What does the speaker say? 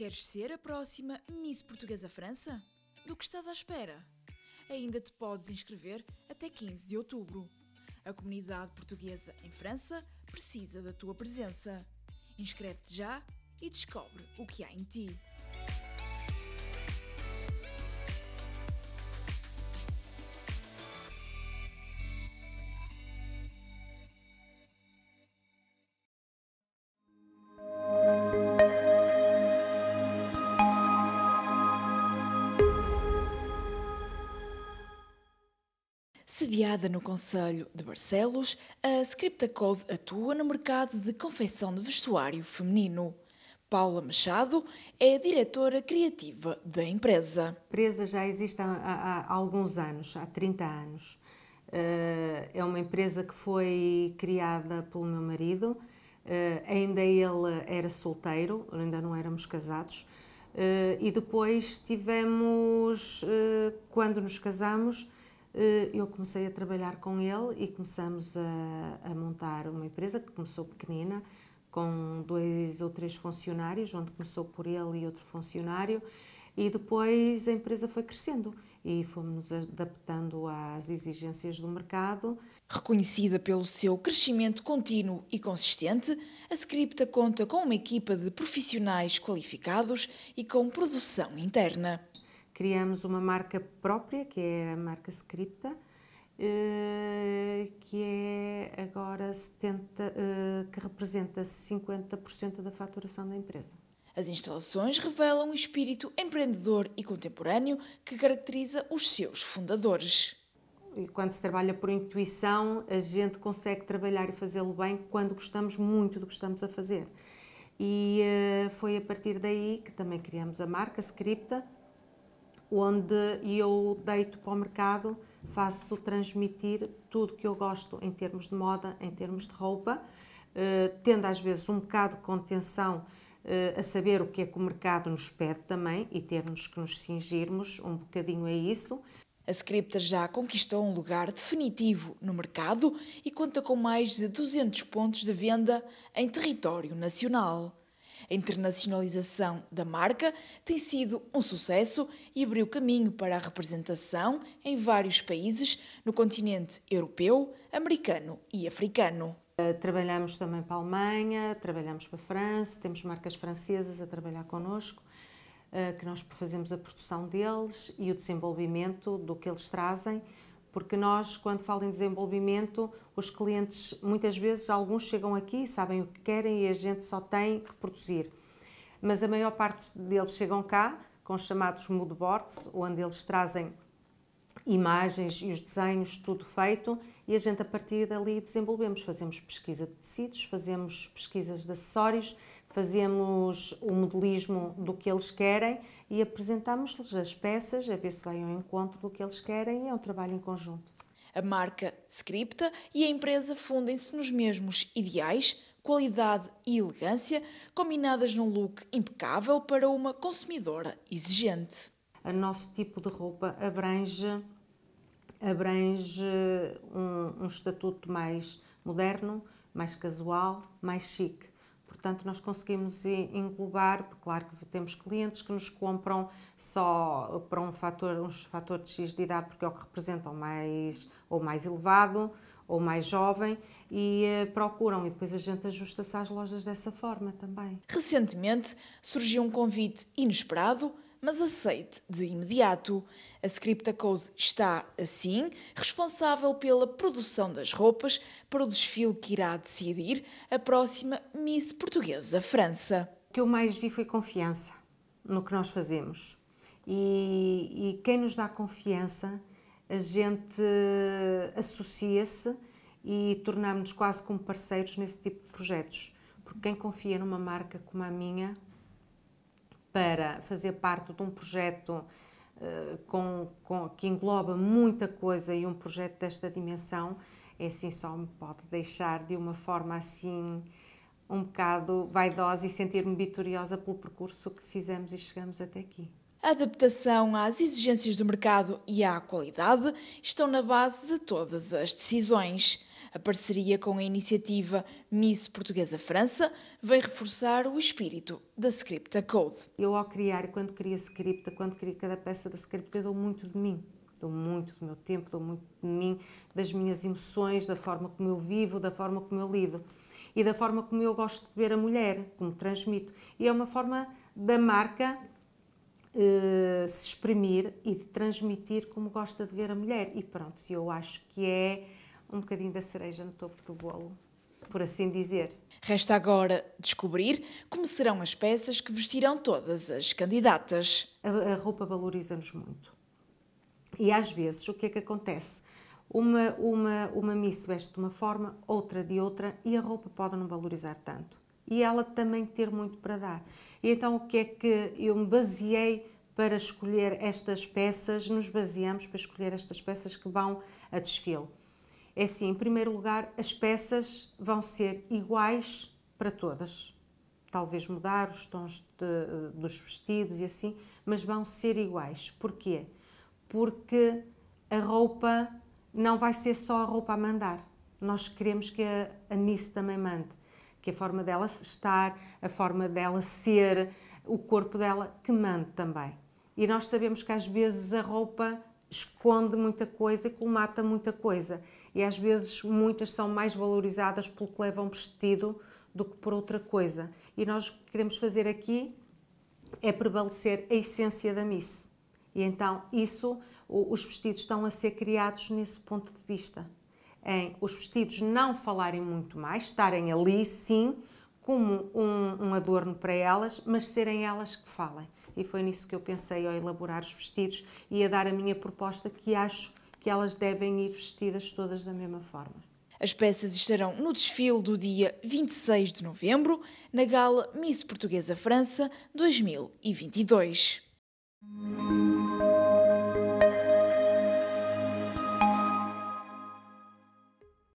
Queres ser a próxima Miss Portuguesa França? Do que estás à espera? Ainda te podes inscrever até 15 de outubro. A comunidade portuguesa em França precisa da tua presença. Inscreve-te já e descobre o que há em ti. Sediada no Conselho de Barcelos, a Scriptacode atua no mercado de confecção de vestuário feminino. Paula Machado é a diretora criativa da empresa. A empresa já existe há, há, há alguns anos, há 30 anos. Eh, é uma empresa que foi criada pelo meu marido. Eh, ainda ele era solteiro, ainda não éramos casados. Eh, e depois tivemos, quando nos casamos, eh, eu comecei a trabalhar com ele e começamos a, a, montar uma empresa que começou pequenina, com dois ou três funcionários, onde começou por ele e outro funcionário, e depois a empresa foi crescendo e fomos adaptando às exigências do mercado. Reconhecida pelo seu crescimento contínuo e consistente, a Scripta conta com uma equipa de profissionais qualificados e com produção interna criamos uma marca própria, que é a marca Scripta, eh, que é agora 70, eh, que representa 50% da faturação da empresa. As instalações revelam o espírito empreendedor e contemporâneo que caracteriza os seus fundadores. E quando se trabalha por intuição, a gente consegue trabalhar e fazê-lo bem quando gostamos muito do que estamos a fazer. E eh, foi a partir daí que também criamos a marca Scripta, onde eu deito para o mercado, faço transmitir tudo que eu gosto em termos de moda, em termos de roupa, eh, tendo às vezes um bocado de contenção eh, a saber o que é que o mercado nos pede também e termos que nos cingirmos um bocadinho a isso. A Scripter já conquistou um lugar definitivo no mercado e conta com mais de 200 pontos de venda em território nacional. A internacionalização da marca tem sido um sucesso e abriu caminho para a representação em vários países no continente europeu, americano e africano. Eh, trabalhamos também para a Alemanha, trabalhamos para a França, temos marcas francesas a trabalhar connosco, eh, que nós fazemos a produção deles e o desenvolvimento do que eles trazem porque nós, quando falo em desenvolvimento, os clientes, muitas vezes, alguns chegam aqui e sabem o que querem e a gente só tem que produzir. Mas a maior parte deles chegam cá com os chamados moodboards, onde eles trazem imagens e os desenhos, tudo feito, e a gente a partir dali desenvolvemos, fazemos pesquisa de tecidos, fazemos pesquisas de acessórios, fazemos o modelismo do que eles querem e apresentamos-lhes as peças a ver se vai ao encontro do que eles querem e é um trabalho em conjunto. A marca Scripta e a empresa fundem-se nos mesmos ideais, qualidade e elegância, combinadas num look impecável para uma consumidora exigente. O nosso tipo de roupa abrange abrange eh, um, um estatuto mais moderno, mais casual, mais chique. Portanto, nós conseguimos englobar, porque claro que temos clientes que nos compram só para um fator, um fator de X de idade, porque é o que representam mais ou mais elevado ou mais jovem e eh, procuram e depois a gente ajusta-se às lojas dessa forma também. Recentemente surgiu um convite inesperado mas aceite de imediato. A Scripta Code está, assim, responsável pela produção das roupas para o desfile que irá decidir a próxima Miss Portuguesa França. O que eu mais vi foi confiança no que nós fazemos. E, e quem nos dá confiança, a gente associa-se e tornamos-nos quase como parceiros nesse tipo de projetos. Porque quem confia numa marca como a minha para fazer parte de um projeto eh, com, com, que engloba muita coisa e um projeto desta dimensão, é assim só me pode deixar de uma forma assim um bocado vaidosa e sentir-me vitoriosa pelo percurso que fizemos e chegamos até aqui. A adaptação às exigências do mercado e à qualidade estão na base de todas as decisões. A parceria com a iniciativa Miss Portuguesa França vem reforçar o espírito da Scripta Code. Eu ao criar, quando queria Scripta, quando queria cada peça da Scripta, eu dou muito de mim dou muito do meu tempo, dou muito de mim, das minhas emoções, da forma como eu vivo, da forma como eu lido e da forma como eu gosto de ver a mulher, como transmito. E é uma forma da marca uh, se exprimir e de transmitir como gosta de ver a mulher. E pronto, Se eu acho que é um bocadinho da cereja no topo do bolo, por assim dizer. Resta agora descobrir como serão as peças que vestirão todas as candidatas. A, a roupa valoriza-nos muito. E às vezes o que é que acontece? Uma, uma, uma Miss veste de uma forma, outra de outra, e a roupa pode não valorizar tanto. E ela também ter muito para dar. E então o que é que eu me baseei para escolher estas peças? Nos baseamos para escolher estas peças que vão a desfile é assim, em primeiro lugar, as peças vão ser iguais para todas. Talvez mudar os tons de, dos vestidos e assim, mas vão ser iguais. Porquê? Porque a roupa não vai ser só a roupa a mandar. Nós queremos que a, a Miss também mande. Que a forma dela estar, a forma dela ser, o corpo dela, que mande também. E nós sabemos que às vezes a roupa esconde muita coisa, e colmata muita coisa e às vezes muitas são mais valorizadas pelo que levam vestido do que por outra coisa. E nós queremos fazer aqui é prevalecer a essência da Miss. E então isso, os vestidos estão a ser criados nesse ponto de vista. Em os vestidos não falarem muito mais, estarem ali sim, como um, um adorno para elas, mas serem elas que falem. E foi nisso que eu pensei ao elaborar os vestidos e a dar a minha proposta, que acho que elas devem ir vestidas todas da mesma forma. As peças estarão no desfile do dia 26 de novembro, na gala Miss Portuguesa França 2022.